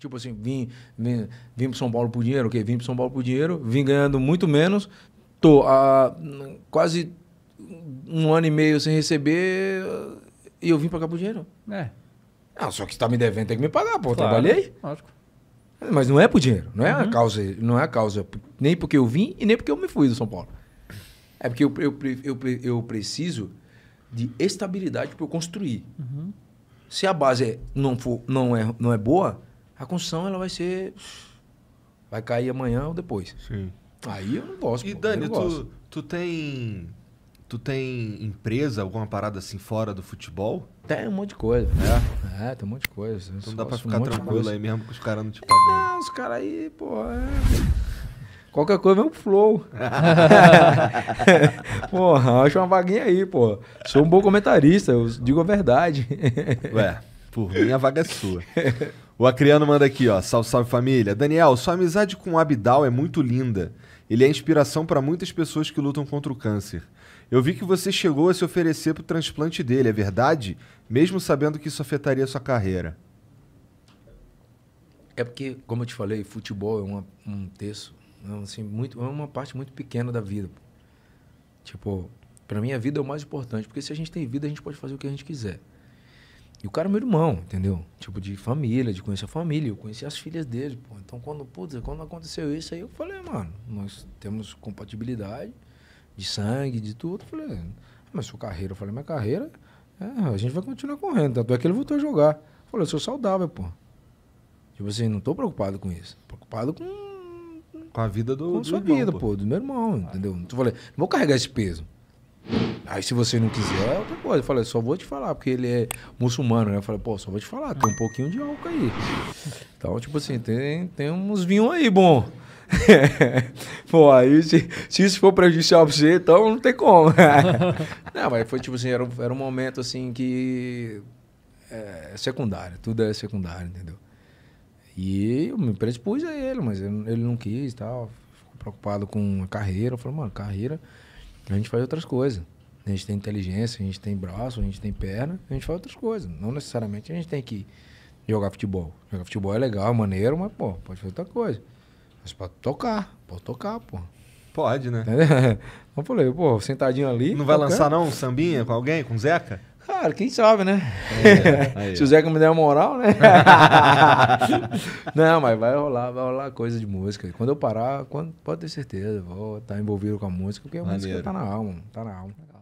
Tipo assim, vim, vim, vim para São Paulo por dinheiro, ok? Vim para São Paulo por dinheiro, vim ganhando muito menos, tô há quase um ano e meio sem receber e eu vim para cá por dinheiro. É. Ah, só que está me devendo, tem que me pagar, pô. Claro, trabalhei. Lógico. Mas não é por dinheiro, não é uhum. a causa, não é a causa, nem porque eu vim e nem porque eu me fui do São Paulo. É porque eu, eu, eu, eu preciso de estabilidade para eu construir. Uhum. Se a base é, não, for, não, é, não é boa, a construção ela vai ser. Vai cair amanhã ou depois. Sim. Aí eu não gosto. E pô, Dani, tu, tu tem. Tu tem empresa, alguma parada assim fora do futebol? Tem um monte de coisa. É, é tem um monte de coisa. Então dá pra ficar um tranquilo aí mesmo que os caras não te pagam. Não, ah, os caras aí, pô. É... Qualquer coisa vem um flow. porra, acho uma vaguinha aí, pô. Sou um bom comentarista, eu digo a verdade. Ué, por mim a vaga é sua. O Acriano manda aqui, ó. Salve, salve família. Daniel, sua amizade com o Abidal é muito linda. Ele é inspiração para muitas pessoas que lutam contra o câncer. Eu vi que você chegou a se oferecer para o transplante dele, é verdade? Mesmo sabendo que isso afetaria sua carreira. É porque, como eu te falei, futebol é uma, um terço, é assim, muito, é uma parte muito pequena da vida. Tipo, para mim a vida é o mais importante, porque se a gente tem vida, a gente pode fazer o que a gente quiser. E o cara é meu irmão, entendeu? Tipo, de família, de conhecer a família. Eu conheci as filhas dele, pô. Então, quando, putz, quando aconteceu isso aí, eu falei, mano, nós temos compatibilidade de sangue, de tudo. Eu falei, é, mas sua carreira, eu falei, minha carreira, é, a gente vai continuar correndo. Tanto é que ele voltou a jogar. Eu falei, eu sou saudável, pô. Tipo assim, não tô preocupado com isso. Preocupado com. Com a vida do. Com a sua irmão, vida, pô. pô, do meu irmão, ah. entendeu? eu falei, não vou carregar esse peso. Aí se você não quiser, é outra coisa. Eu falei, só vou te falar, porque ele é muçulmano, né? Eu falei, pô, só vou te falar, tem um pouquinho de álcool aí. Então, tipo assim, tem, tem uns vinhos aí bom. pô, aí se, se, isso for prejudicial pra você, então não tem como. não, mas foi tipo assim, era, era um momento assim que é, é secundário, tudo é secundário, entendeu? E eu me predispus a ele, mas ele não quis e tal. Ficou preocupado com a carreira. Eu falei, mano, carreira, a gente faz outras coisas. A gente tem inteligência, a gente tem braço, a gente tem perna, a gente faz outras coisas. Não necessariamente a gente tem que jogar futebol. Jogar futebol é legal, é maneiro, mas, pô, pode fazer outra coisa. Mas pode tocar, pode tocar, pô. Pode, né? eu falei, pô, sentadinho ali. Não vai tocando. lançar, não, um sambinha com alguém, com o Zeca? Cara, quem sabe, né? É, Se o Zeca me der a moral, né? não, mas vai rolar, vai rolar coisa de música. Quando eu parar, quando, pode ter certeza, vou estar tá envolvido com a música, porque a Maneiro. música tá na alma, tá na alma.